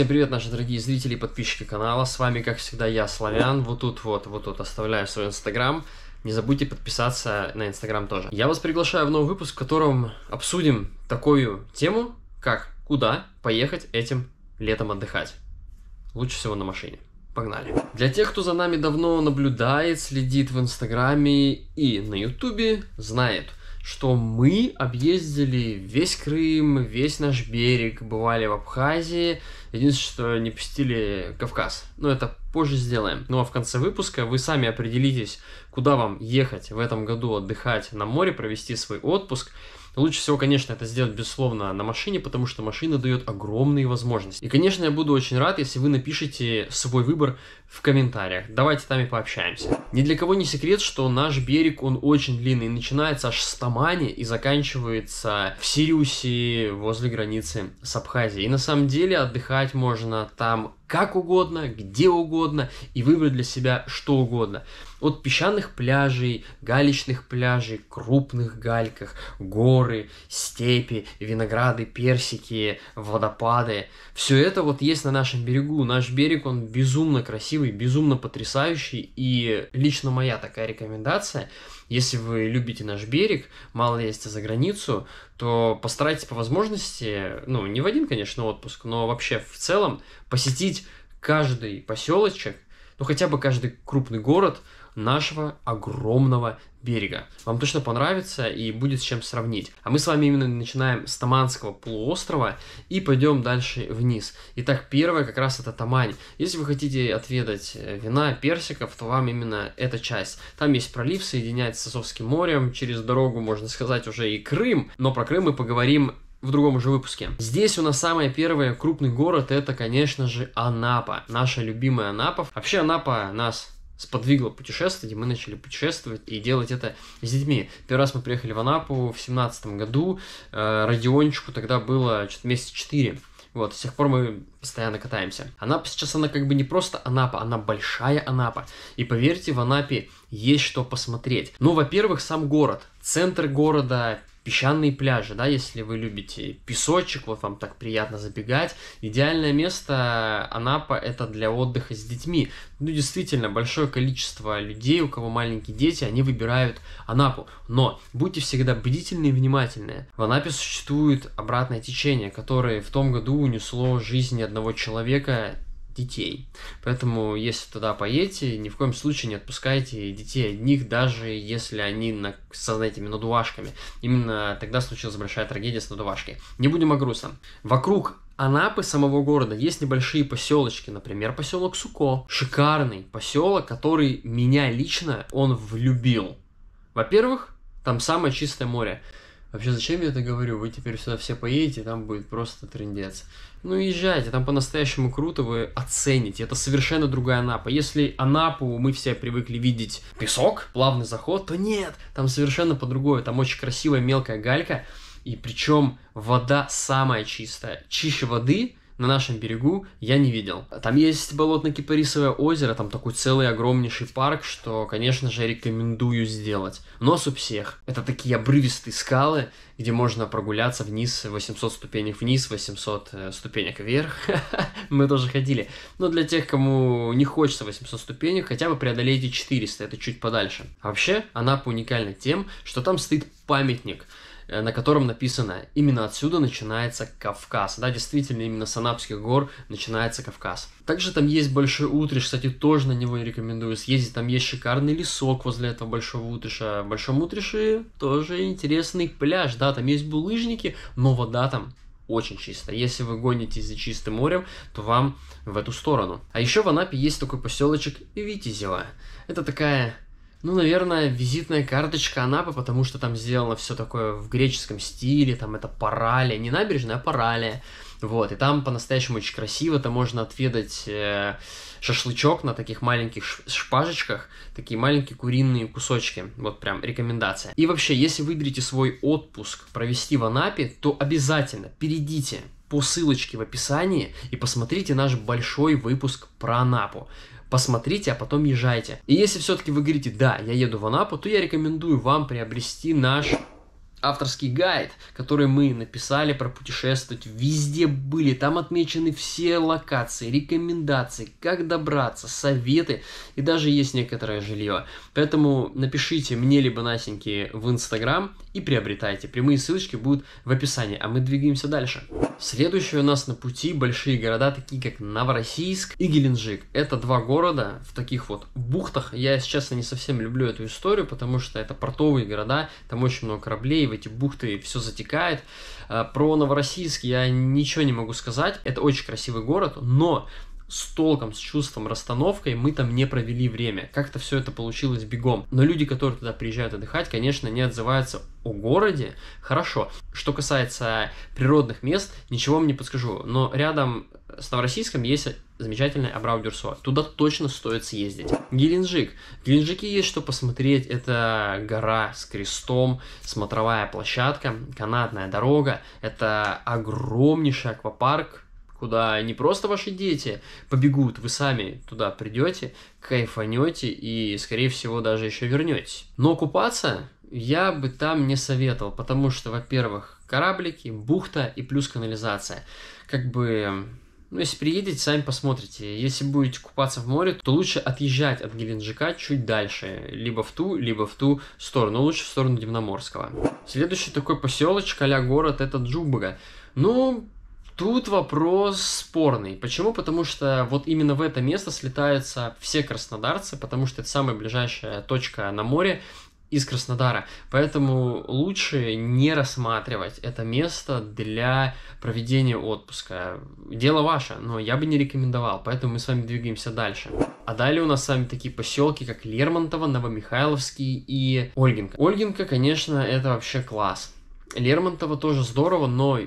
Всем привет, наши дорогие зрители и подписчики канала. С вами, как всегда, я, Славян. Вот тут вот, вот тут оставляю свой инстаграм. Не забудьте подписаться на инстаграм тоже. Я вас приглашаю в новый выпуск, в котором обсудим такую тему, как куда поехать этим летом отдыхать. Лучше всего на машине. Погнали. Для тех, кто за нами давно наблюдает, следит в инстаграме и на ютубе, знает – что мы объездили весь Крым, весь наш берег, бывали в Абхазии, Единственное, что не посетили Кавказ. Но ну, это позже сделаем. Ну а в конце выпуска вы сами определитесь, куда вам ехать в этом году отдыхать на море, провести свой отпуск. Лучше всего, конечно, это сделать, безусловно, на машине, потому что машина дает огромные возможности. И, конечно, я буду очень рад, если вы напишите свой выбор в комментариях. Давайте там и пообщаемся. Ни для кого не секрет, что наш берег, он очень длинный. Начинается аж с Тамани и заканчивается в Сириусе возле границы с Абхазией. И на самом деле отдыхать поиграть можно, там как угодно, где угодно и выбрать для себя что угодно. От песчаных пляжей, галечных пляжей, крупных гальках, горы, степи, винограды, персики, водопады. Все это вот есть на нашем берегу. Наш берег, он безумно красивый, безумно потрясающий. И лично моя такая рекомендация, если вы любите наш берег, мало ездите за границу, то постарайтесь по возможности, ну, не в один, конечно, отпуск, но вообще в целом посетить каждый поселочек, ну хотя бы каждый крупный город нашего огромного берега. Вам точно понравится и будет с чем сравнить. А мы с вами именно начинаем с Таманского полуострова и пойдем дальше вниз. Итак, первое как раз это Тамань. Если вы хотите отведать э, вина, персиков, то вам именно эта часть. Там есть пролив, соединяется с Азовским морем, через дорогу, можно сказать, уже и Крым. Но про Крым мы поговорим в другом уже выпуске. Здесь у нас самый первый крупный город, это, конечно же, Анапа. Наша любимая Анапа. Вообще Анапа нас сподвигло путешествовать, и мы начали путешествовать и делать это с детьми. Первый раз мы приехали в Анапу в семнадцатом году, э, Родиончику тогда было что-то месяца четыре. Вот, с тех пор мы постоянно катаемся. Анапа сейчас, она как бы не просто Анапа, она большая Анапа. И поверьте, в Анапе есть что посмотреть. Ну, во-первых, сам город. Центр города, песчаные пляжи, да, если вы любите песочек, вот вам так приятно забегать. Идеальное место Анапа это для отдыха с детьми. Ну, действительно, большое количество людей, у кого маленькие дети, они выбирают Анапу. Но будьте всегда бдительны и внимательны. В Анапе существует обратное течение, которое в том году унесло жизни одного человека детей. Поэтому, если туда поедете, ни в коем случае не отпускайте детей одних, даже если они на, со, знаете, надувашками. Именно тогда случилась большая трагедия с надувашкой. Не будем о грустном. Вокруг Анапы самого города есть небольшие поселочки, например, поселок Суко. Шикарный поселок, который меня лично он влюбил. Во-первых, там самое чистое море. Вообще, зачем я это говорю? Вы теперь сюда все поедете, там будет просто трендец. Ну, езжайте, там по-настоящему круто, вы оцените. Это совершенно другая Анапа. Если Анапу мы все привыкли видеть песок, плавный заход, то нет, там совершенно по-другому. Там очень красивая мелкая галька, и причем вода самая чистая. Чище воды на нашем берегу я не видел. Там есть болотно-кипарисовое озеро, там такой целый огромнейший парк, что, конечно же, рекомендую сделать. Нос у всех. Это такие обрывистые скалы, где можно прогуляться вниз, 800 ступенек вниз, 800 э, ступенек вверх. Мы тоже ходили. Но для тех, кому не хочется 800 ступенек, хотя бы преодолейте 400, это чуть подальше. вообще, Анапа уникальна тем, что там стоит памятник – Э, на котором написано «Именно отсюда начинается Кавказ». Да, действительно, именно с Анапских гор начинается Кавказ. Также там есть Большой Утриш, кстати, тоже на него рекомендую съездить. Там есть шикарный лесок возле этого Большого Утриша. В Большом Утрише тоже интересный пляж, да, там есть булыжники, но вода там очень чисто. Если вы гонитесь за чистым морем, то вам в эту сторону. А еще в Анапе есть такой поселочек Витязева. Это такая ну, наверное, визитная карточка Анапы, потому что там сделано все такое в греческом стиле, там это паралия, не набережная, а паралия. Вот, и там по-настоящему очень красиво, там можно отведать э, шашлычок на таких маленьких шпажечках, такие маленькие куриные кусочки, вот прям рекомендация. И вообще, если выберете свой отпуск провести в Анапе, то обязательно перейдите по ссылочке в описании и посмотрите наш большой выпуск про Анапу посмотрите, а потом езжайте. И если все-таки вы говорите, да, я еду в Анапу, то я рекомендую вам приобрести наш авторский гайд, который мы написали про путешествовать, везде были, там отмечены все локации, рекомендации, как добраться, советы и даже есть некоторое жилье. Поэтому напишите мне либо Насеньке в Инстаграм и приобретайте. Прямые ссылочки будут в описании, а мы двигаемся дальше. Следующие у нас на пути большие города, такие как Новороссийск и Геленджик. Это два города в таких вот бухтах. Я, если честно, не совсем люблю эту историю, потому что это портовые города, там очень много кораблей, в эти бухты все затекает. А, про Новороссийск я ничего не могу сказать. Это очень красивый город, но с толком, с чувством, расстановкой мы там не провели время. Как-то все это получилось бегом. Но люди, которые туда приезжают отдыхать, конечно, не отзываются о городе. Хорошо. Что касается природных мест, ничего вам не подскажу. Но рядом с Новороссийском есть замечательный Абрау Дюрсо. Туда точно стоит съездить. Геленджик. В Геленджике есть что посмотреть. Это гора с крестом, смотровая площадка, канатная дорога. Это огромнейший аквапарк, куда не просто ваши дети побегут, вы сами туда придете, кайфанете и, скорее всего, даже еще вернетесь. Но купаться я бы там не советовал, потому что, во-первых, кораблики, бухта и плюс канализация. Как бы ну, если приедете, сами посмотрите. Если будете купаться в море, то лучше отъезжать от Геленджика чуть дальше. Либо в ту, либо в ту сторону. Но ну, лучше в сторону Дивноморского. Следующий такой поселочек а город это Джубга. Ну, Тут вопрос спорный. Почему? Потому что вот именно в это место слетаются все краснодарцы, потому что это самая ближайшая точка на море, из Краснодара. Поэтому лучше не рассматривать это место для проведения отпуска. Дело ваше, но я бы не рекомендовал, поэтому мы с вами двигаемся дальше. А далее у нас с вами такие поселки, как Лермонтово, Новомихайловский и Ольгинка. Ольгинка, конечно, это вообще класс. Лермонтово тоже здорово, но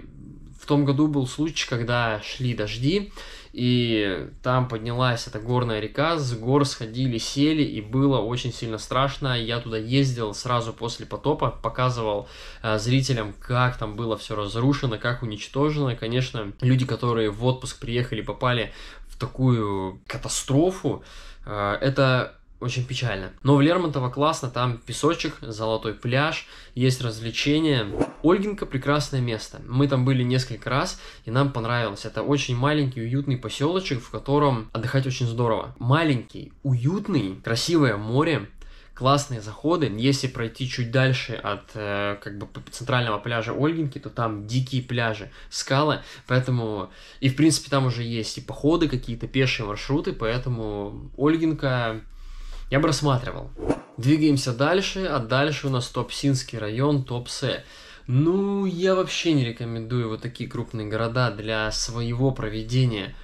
в том году был случай, когда шли дожди, и там поднялась эта горная река, с гор сходили, сели, и было очень сильно страшно. Я туда ездил сразу после потопа, показывал э, зрителям, как там было все разрушено, как уничтожено. Конечно, люди, которые в отпуск приехали, попали в такую катастрофу, э, это очень печально. Но в Лермонтова классно, там песочек, золотой пляж, есть развлечения. Ольгинка прекрасное место. Мы там были несколько раз, и нам понравилось. Это очень маленький, уютный поселочек, в котором отдыхать очень здорово. Маленький, уютный, красивое море, классные заходы. Если пройти чуть дальше от э, как бы центрального пляжа Ольгинки, то там дикие пляжи, скалы, поэтому и в принципе там уже есть и походы какие-то пешие маршруты, поэтому Ольгинка я бы рассматривал. Двигаемся дальше, а дальше у нас Топсинский район, Топсе. Ну, я вообще не рекомендую вот такие крупные города для своего проведения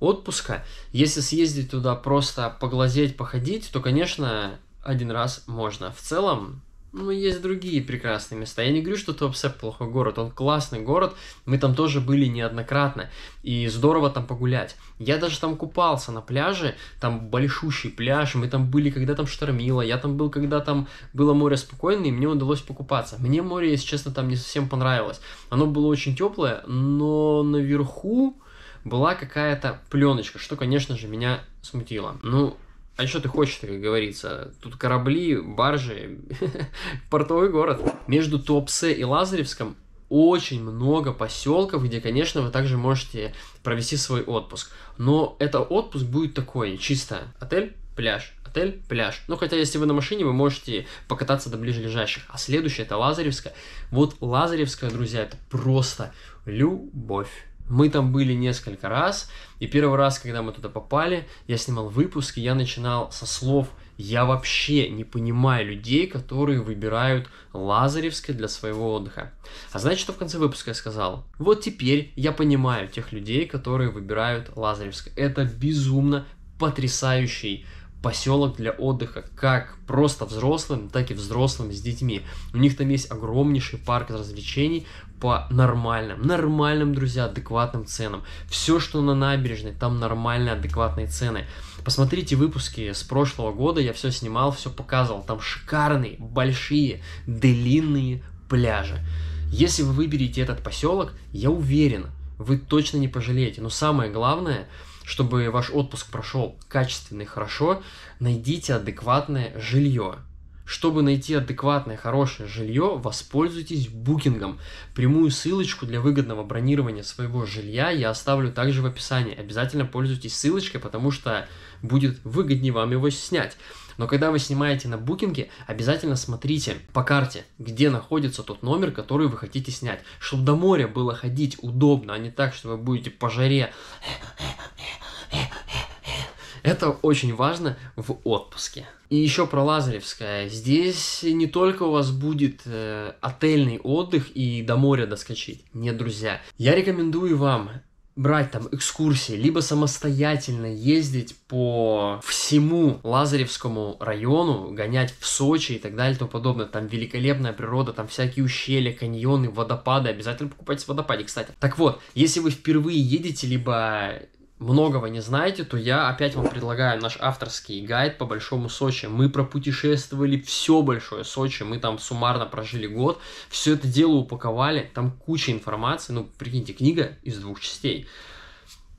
отпуска. Если съездить туда просто поглазеть, походить, то, конечно, один раз можно. В целом, ну, есть другие прекрасные места. Я не говорю, что Туапсе плохой город, он классный город, мы там тоже были неоднократно, и здорово там погулять. Я даже там купался на пляже, там большущий пляж, мы там были, когда там штормило, я там был, когда там было море спокойное, и мне удалось покупаться. Мне море, если честно, там не совсем понравилось. Оно было очень теплое, но наверху была какая-то пленочка, что, конечно же, меня смутило. Ну, а что ты хочешь, как говорится? Тут корабли, баржи, портовый город. Между Туапсе и Лазаревском очень много поселков, где, конечно, вы также можете провести свой отпуск. Но это отпуск будет такой, чисто отель, пляж, отель, пляж. Ну, хотя, если вы на машине, вы можете покататься до ближайших. А следующее это Лазаревская. Вот Лазаревская, друзья, это просто любовь. Мы там были несколько раз, и первый раз, когда мы туда попали, я снимал выпуск, и я начинал со слов «Я вообще не понимаю людей, которые выбирают Лазаревское для своего отдыха». А знаете, что в конце выпуска я сказал? Вот теперь я понимаю тех людей, которые выбирают Лазаревское. Это безумно потрясающий поселок для отдыха как просто взрослым, так и взрослым с детьми. У них там есть огромнейший парк развлечений, по нормальным, нормальным, друзья, адекватным ценам. Все, что на набережной, там нормальные, адекватные цены. Посмотрите выпуски с прошлого года, я все снимал, все показывал. Там шикарные, большие, длинные пляжи. Если вы выберете этот поселок, я уверен, вы точно не пожалеете. Но самое главное, чтобы ваш отпуск прошел качественно и хорошо, найдите адекватное жилье. Чтобы найти адекватное, хорошее жилье, воспользуйтесь букингом. Прямую ссылочку для выгодного бронирования своего жилья я оставлю также в описании. Обязательно пользуйтесь ссылочкой, потому что будет выгоднее вам его снять. Но когда вы снимаете на букинге, обязательно смотрите по карте, где находится тот номер, который вы хотите снять. Чтобы до моря было ходить удобно, а не так, что вы будете по жаре это очень важно в отпуске. И еще про Лазаревское. Здесь не только у вас будет э, отельный отдых и до моря доскочить. Нет, друзья. Я рекомендую вам брать там экскурсии, либо самостоятельно ездить по всему Лазаревскому району, гонять в Сочи и так далее и тому подобное. Там великолепная природа, там всякие ущелья, каньоны, водопады. Обязательно покупайте водопады, кстати. Так вот, если вы впервые едете, либо многого не знаете, то я опять вам предлагаю наш авторский гайд по Большому Сочи. Мы пропутешествовали все Большое Сочи, мы там суммарно прожили год, все это дело упаковали, там куча информации, ну, прикиньте, книга из двух частей.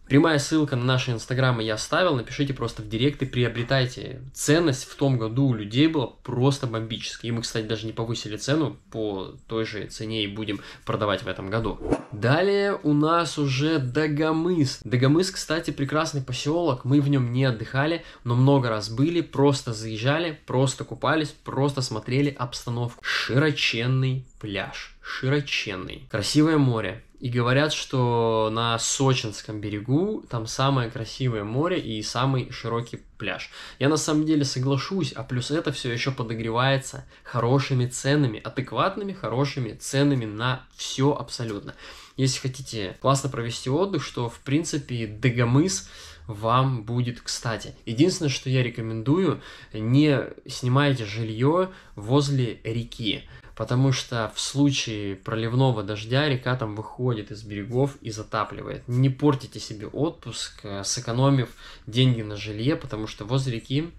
Прямая ссылка на наши инстаграмы я оставил, напишите просто в директ и приобретайте. Ценность в том году у людей была просто бомбическая. И мы, кстати, даже не повысили цену, по той же цене и будем продавать в этом году. Далее у нас уже Дагомыс. Дагомыс, кстати, прекрасный поселок, мы в нем не отдыхали, но много раз были, просто заезжали, просто купались, просто смотрели обстановку. Широченный пляж, широченный, красивое море, и говорят, что на Сочинском берегу там самое красивое море и самый широкий пляж. Я на самом деле соглашусь, а плюс это все еще подогревается хорошими ценами, адекватными хорошими ценами на все абсолютно. Если хотите классно провести отдых, что в принципе Дагомыс вам будет кстати. Единственное, что я рекомендую, не снимайте жилье возле реки потому что в случае проливного дождя река там выходит из берегов и затапливает. Не портите себе отпуск, э, сэкономив деньги на жилье, потому что возле реки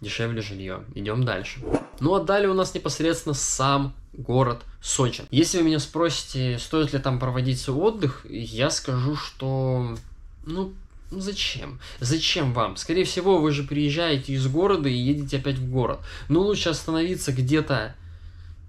дешевле жилье. Идем дальше. Ну а далее у нас непосредственно сам город Сочи. Если вы меня спросите, стоит ли там проводить свой отдых, я скажу, что... Ну, зачем? Зачем вам? Скорее всего, вы же приезжаете из города и едете опять в город. Но лучше остановиться где-то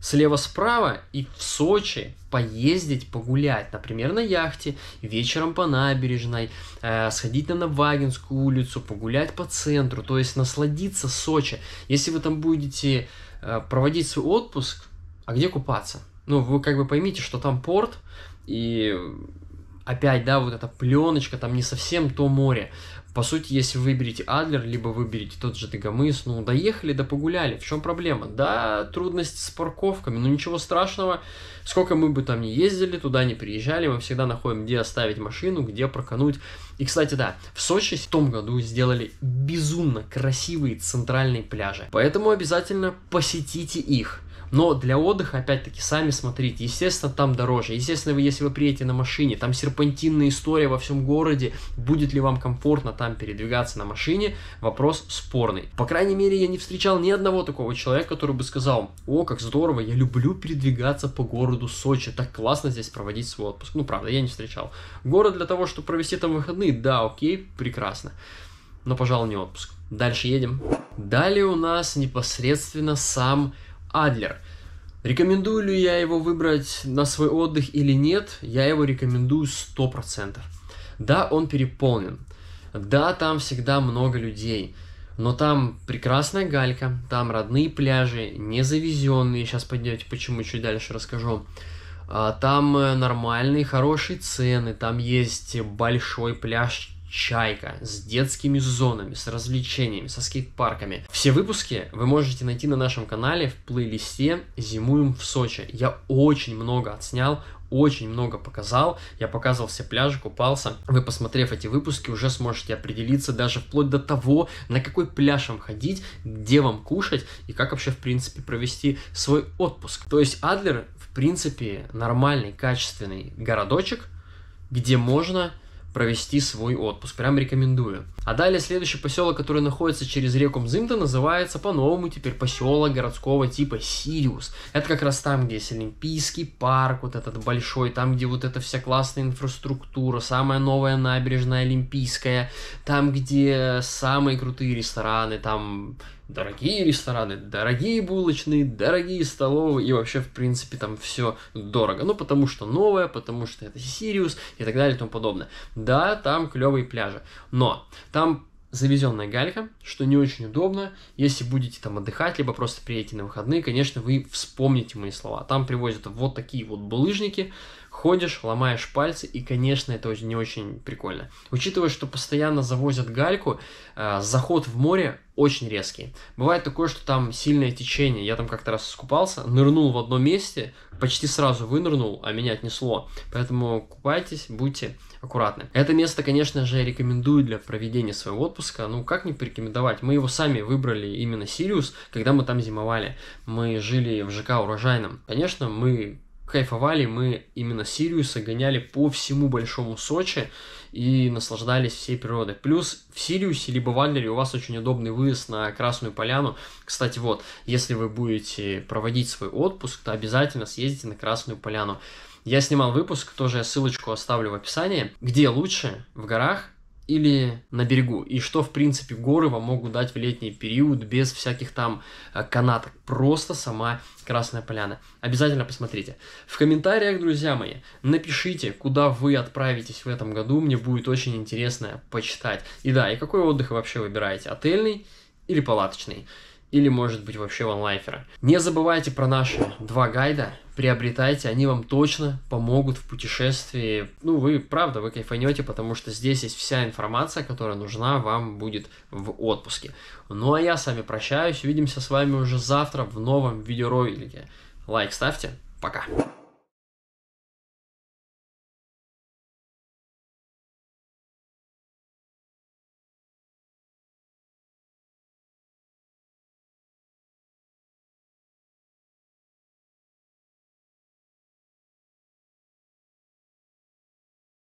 слева-справа и в Сочи поездить, погулять, например, на яхте, вечером по набережной, э, сходить на Новагинскую улицу, погулять по центру, то есть насладиться Сочи. Если вы там будете э, проводить свой отпуск, а где купаться? Ну, вы как бы поймите, что там порт, и опять, да, вот эта пленочка, там не совсем то море. По сути, если выберете Адлер, либо выберете тот же Дагомыс, ну, доехали, да погуляли, в чем проблема? Да, трудности с парковками, но ну, ничего страшного, сколько мы бы там не ездили, туда не приезжали, мы всегда находим, где оставить машину, где прокануть. И, кстати, да, в Сочи в том году сделали безумно красивые центральные пляжи, поэтому обязательно посетите их. Но для отдыха, опять-таки, сами смотрите. Естественно, там дороже. Естественно, вы, если вы приедете на машине, там серпантинная история во всем городе. Будет ли вам комфортно там передвигаться на машине? Вопрос спорный. По крайней мере, я не встречал ни одного такого человека, который бы сказал, о, как здорово, я люблю передвигаться по городу Сочи. Так классно здесь проводить свой отпуск. Ну, правда, я не встречал. Город для того, чтобы провести там выходные, да, окей, прекрасно. Но, пожалуй, не отпуск. Дальше едем. Далее у нас непосредственно сам Адлер. Рекомендую ли я его выбрать на свой отдых или нет? Я его рекомендую 100%. Да, он переполнен. Да, там всегда много людей. Но там прекрасная галька, там родные пляжи, незавезенные, сейчас пойдете почему, чуть дальше расскажу. А, там э, нормальные, хорошие цены, там есть большой пляж Чайка, с детскими зонами, с развлечениями, со скейт-парками. Все выпуски вы можете найти на нашем канале в плейлисте «Зимуем в Сочи». Я очень много отснял, очень много показал. Я показывал все пляжи, купался. Вы, посмотрев эти выпуски, уже сможете определиться даже вплоть до того, на какой пляж вам ходить, где вам кушать и как вообще, в принципе, провести свой отпуск. То есть Адлер, в принципе, нормальный, качественный городочек, где можно провести свой отпуск. Прям рекомендую. А далее следующий поселок, который находится через реку Мзымта, называется по-новому теперь поселок городского типа Сириус. Это как раз там, где есть Олимпийский парк, вот этот большой, там, где вот эта вся классная инфраструктура, самая новая набережная Олимпийская, там, где самые крутые рестораны, там дорогие рестораны, дорогие булочные, дорогие столовые и вообще, в принципе, там все дорого. Ну, потому что новое, потому что это Сириус и так далее и тому подобное. Да, там клевые пляжи. Но там завезенная галька, что не очень удобно. Если будете там отдыхать, либо просто приедете на выходные, конечно, вы вспомните мои слова. Там привозят вот такие вот булыжники, ходишь, ломаешь пальцы, и, конечно, это не очень прикольно. Учитывая, что постоянно завозят гальку, э, заход в море очень резкий. Бывает такое, что там сильное течение. Я там как-то раз скупался, нырнул в одном месте, почти сразу вынырнул, а меня отнесло. Поэтому купайтесь, будьте аккуратны. Это место, конечно же, я рекомендую для проведения своего отпуска. Ну, как не порекомендовать? Мы его сами выбрали, именно Сириус, когда мы там зимовали. Мы жили в ЖК Урожайном. Конечно, мы кайфовали, мы именно Сириуса гоняли по всему Большому Сочи и наслаждались всей природой. Плюс в Сириусе либо в Адлере у вас очень удобный выезд на Красную Поляну. Кстати, вот, если вы будете проводить свой отпуск, то обязательно съездите на Красную Поляну. Я снимал выпуск, тоже я ссылочку оставлю в описании, где лучше в горах или на берегу, и что, в принципе, горы вам могут дать в летний период без всяких там э, канаток, просто сама Красная Поляна. Обязательно посмотрите. В комментариях, друзья мои, напишите, куда вы отправитесь в этом году, мне будет очень интересно почитать. И да, и какой отдых вообще выбираете, отельный или палаточный? или может быть вообще ванлайфера. Не забывайте про наши два гайда, приобретайте, они вам точно помогут в путешествии. Ну, вы, правда, вы кайфанете, потому что здесь есть вся информация, которая нужна вам будет в отпуске. Ну, а я с вами прощаюсь, увидимся с вами уже завтра в новом видеоролике. Лайк ставьте, пока!